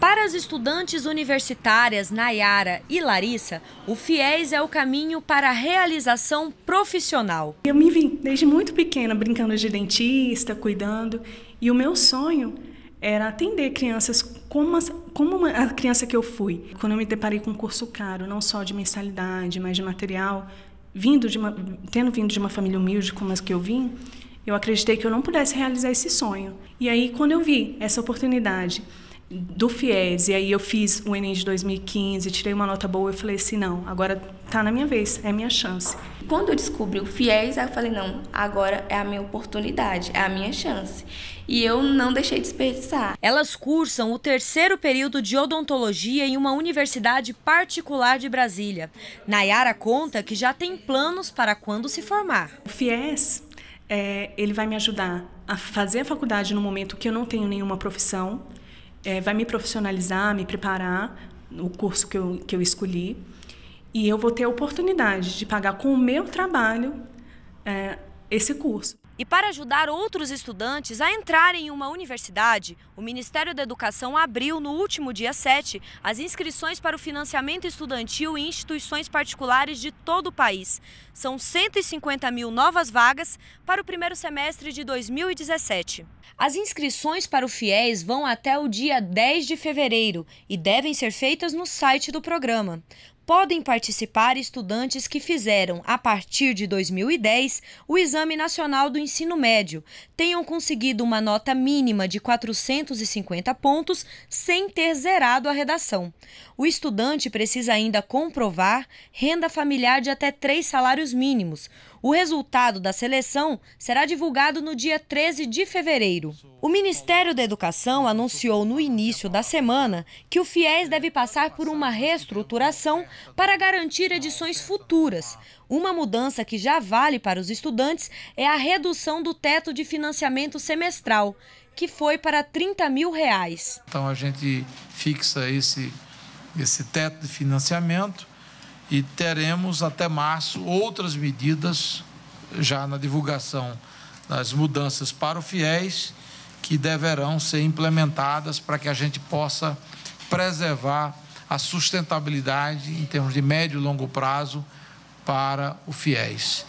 Para as estudantes universitárias Nayara e Larissa, o FIES é o caminho para a realização profissional. Eu me vim desde muito pequena brincando de dentista, cuidando, e o meu sonho era atender crianças como, as, como a criança que eu fui. Quando eu me deparei com um curso caro, não só de mensalidade, mas de material, vindo de uma, tendo vindo de uma família humilde como as que eu vim, eu acreditei que eu não pudesse realizar esse sonho. E aí, quando eu vi essa oportunidade do FIES, e aí eu fiz o Enem de 2015, tirei uma nota boa, eu falei assim, não, agora tá na minha vez, é minha chance. Quando eu descobri o FIES, eu falei, não, agora é a minha oportunidade, é a minha chance. E eu não deixei desperdiçar. Elas cursam o terceiro período de odontologia em uma universidade particular de Brasília. Nayara conta que já tem planos para quando se formar. O FIES, é, ele vai me ajudar a fazer a faculdade no momento que eu não tenho nenhuma profissão, é, vai me profissionalizar, me preparar, no curso que eu, que eu escolhi, e eu vou ter a oportunidade de pagar com o meu trabalho é, esse curso. E para ajudar outros estudantes a entrarem em uma universidade, o Ministério da Educação abriu no último dia 7 as inscrições para o financiamento estudantil em instituições particulares de todo o país. São 150 mil novas vagas para o primeiro semestre de 2017. As inscrições para o FIES vão até o dia 10 de fevereiro e devem ser feitas no site do programa podem participar estudantes que fizeram, a partir de 2010, o Exame Nacional do ensino médio tenham conseguido uma nota mínima de 450 pontos sem ter zerado a redação. O estudante precisa ainda comprovar renda familiar de até três salários mínimos, o resultado da seleção será divulgado no dia 13 de fevereiro. O Ministério da Educação anunciou no início da semana que o FIES deve passar por uma reestruturação para garantir edições futuras. Uma mudança que já vale para os estudantes é a redução do teto de financiamento semestral, que foi para 30 mil reais. Então a gente fixa esse, esse teto de financiamento e teremos até março outras medidas já na divulgação das mudanças para o fiéis que deverão ser implementadas para que a gente possa preservar a sustentabilidade em termos de médio e longo prazo para o fiéis.